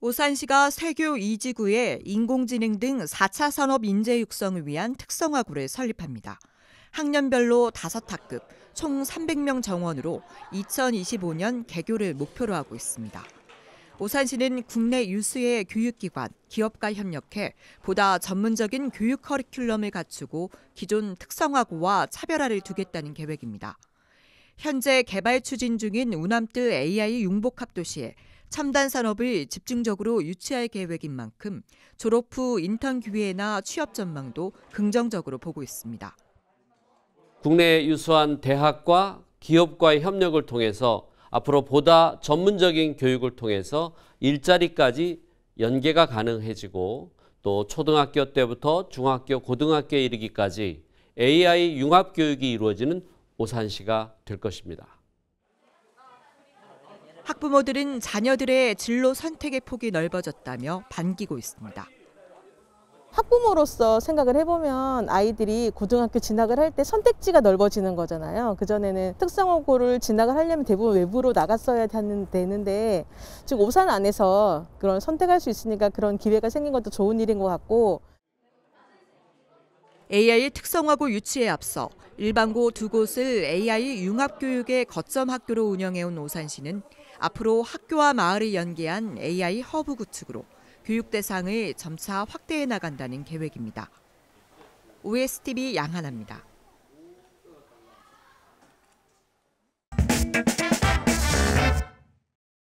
오산시가 세교 2지구에 인공지능 등 4차 산업 인재 육성을 위한 특성화구를 설립합니다. 학년별로 5학급, 총 300명 정원으로 2025년 개교를 목표로 하고 있습니다. 오산시는 국내 유수의 교육기관, 기업과 협력해 보다 전문적인 교육 커리큘럼을 갖추고 기존 특성화구와 차별화를 두겠다는 계획입니다. 현재 개발 추진 중인 우남뜰 AI 융복합 도시에 참단 산업을 집중적으로 유치할 계획인 만큼 졸업 후 인턴 기회나 취업 전망도 긍정적으로 보고 있습니다. 국내 에 유수한 대학과 기업과의 협력을 통해서 앞으로 보다 전문적인 교육을 통해서 일자리까지 연계가 가능해지고 또 초등학교 때부터 중학교, 고등학교에 이르기까지 AI 융합 교육이 이루어지는 오산시가 될 것입니다. 학부모들은 자녀들의 진로 선택의 폭이 넓어졌다며 반기고 있습니다. 학부모로서 생각을 해보면 아이들이 고등학교 진학을 할 때 선택지가 넓어지는 거잖아요. 그전에는 특성화고를 진학을 하려면 대부분 외부로 나갔어야 되는데 지금 오산 안에서 그런 선택할 수 있으니까 그런 기회가 생긴 것도 좋은 일인 것 같고 AI 특성화고 유치에 앞서 일반고 두 곳을 AI 융합교육의 거점 학교로 운영해온 오산시는 앞으로 학교와 마을을 연계한 AI 허브 구축으로 교육 대상을 점차 확대해 나간다는 계획입니다. OSTV 양하나입니다.